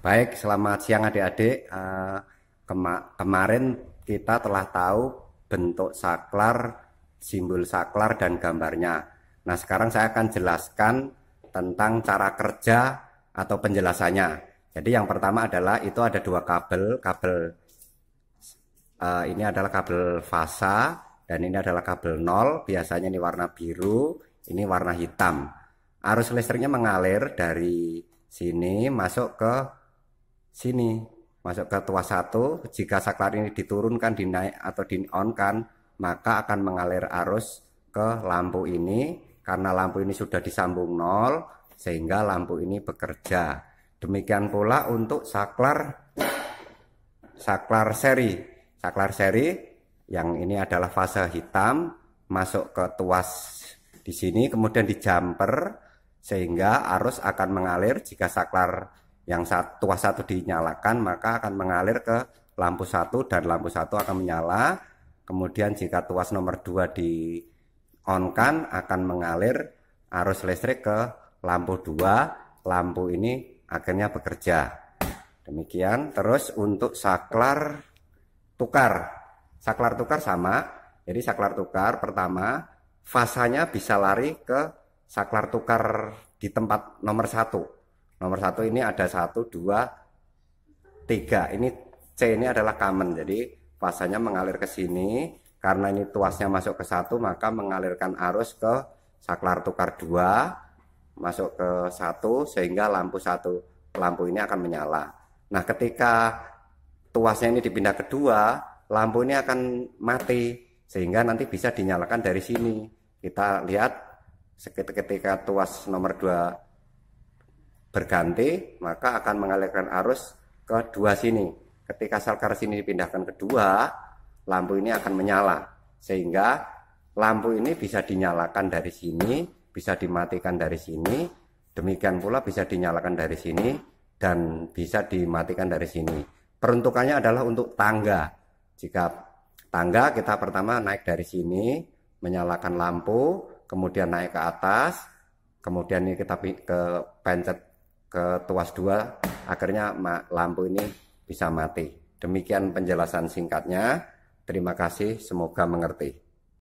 Baik, selamat siang adik-adik. Eh, kema kemarin kita telah tahu bentuk saklar, simbol saklar dan gambarnya. Nah, sekarang saya akan jelaskan tentang cara kerja atau penjelasannya. Jadi yang pertama adalah itu ada dua kabel, kabel uh, ini adalah kabel fasa dan ini adalah kabel nol. Biasanya ini warna biru, ini warna hitam. Arus listriknya mengalir dari sini masuk ke sini masuk ke tua satu jika saklar ini diturunkan dinaik atau di on kan maka akan mengalir arus ke lampu ini karena lampu ini sudah disambung nol sehingga lampu ini bekerja demikian pula untuk saklar saklar seri saklar seri yang ini adalah fase hitam masuk ke tuas di sini kemudian di jumper sehingga arus akan mengalir jika saklar yang satu, tuas satu dinyalakan maka akan mengalir ke lampu satu dan lampu satu akan menyala kemudian jika tuas nomor dua di on kan akan mengalir arus listrik ke lampu dua lampu ini akhirnya bekerja demikian terus untuk saklar tukar saklar tukar sama jadi saklar tukar pertama fasanya bisa lari ke saklar tukar di tempat nomor satu Nomor satu ini ada satu, dua, tiga. Ini C ini adalah common, jadi fasanya mengalir ke sini. Karena ini tuasnya masuk ke satu, maka mengalirkan arus ke saklar tukar dua, masuk ke satu, sehingga lampu satu lampu ini akan menyala. Nah, ketika tuasnya ini dipindah ke dua, lampu ini akan mati, sehingga nanti bisa dinyalakan dari sini. Kita lihat ketika tuas nomor dua berganti maka akan mengalirkan arus ke dua sini ketika salkar sini dipindahkan ke dua lampu ini akan menyala sehingga lampu ini bisa dinyalakan dari sini bisa dimatikan dari sini demikian pula bisa dinyalakan dari sini dan bisa dimatikan dari sini peruntukannya adalah untuk tangga jika tangga kita pertama naik dari sini menyalakan lampu kemudian naik ke atas kemudian ini kita ke pencet ke tuas dua akhirnya lampu ini bisa mati. Demikian penjelasan singkatnya. Terima kasih, semoga mengerti.